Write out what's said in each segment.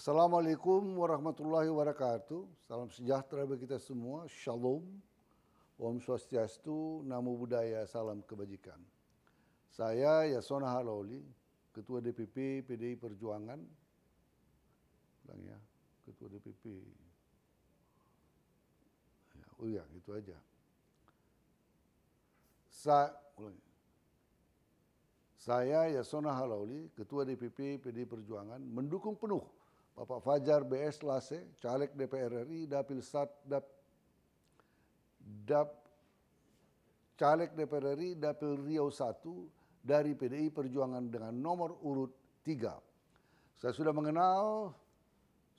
Assalamualaikum warahmatullahi wabarakatuh. Salam sejahtera bagi kita semua. Shalom. Om Swastiastu, Namo Buddhaya, Salam Kebajikan. Saya Yasona Halauli, Ketua DPP PDI Perjuangan. Bilang ya, Ketua DPP. Ya, oh ya, gitu aja. Sa Saya Yasona Halauli, Ketua DPP PDI Perjuangan, mendukung penuh Bapak Fajar BS Lase, caleg DPR RI, Dapil Sat, Dap, Dap, caleg DPR RI, Dapil Riau 1 dari PDI Perjuangan dengan nomor urut 3. Saya sudah mengenal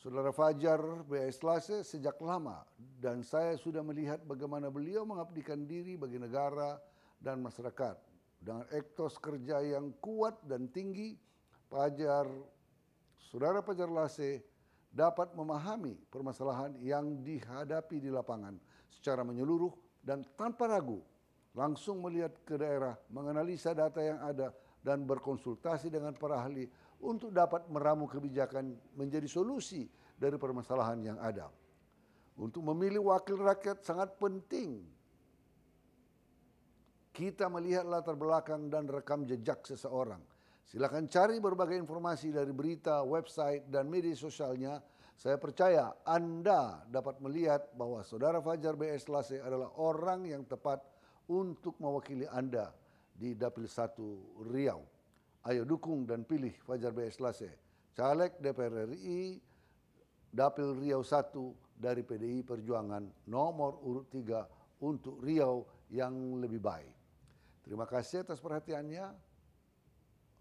Saudara Fajar BS Lase sejak lama dan saya sudah melihat bagaimana beliau mengabdikan diri bagi negara dan masyarakat. Dengan ektos kerja yang kuat dan tinggi, Fajar saudara Pajar Lase dapat memahami permasalahan yang dihadapi di lapangan secara menyeluruh dan tanpa ragu langsung melihat ke daerah, menganalisa data yang ada dan berkonsultasi dengan para ahli untuk dapat meramu kebijakan menjadi solusi dari permasalahan yang ada. Untuk memilih wakil rakyat sangat penting. Kita melihat latar belakang dan rekam jejak seseorang – Silahkan cari berbagai informasi dari berita, website, dan media sosialnya. Saya percaya Anda dapat melihat bahwa Saudara Fajar BS Lase adalah orang yang tepat untuk mewakili Anda di Dapil 1 Riau. Ayo dukung dan pilih Fajar BS Lase, caleg DPR RI Dapil Riau 1 dari PDI Perjuangan nomor urut 3 untuk Riau yang lebih baik. Terima kasih atas perhatiannya.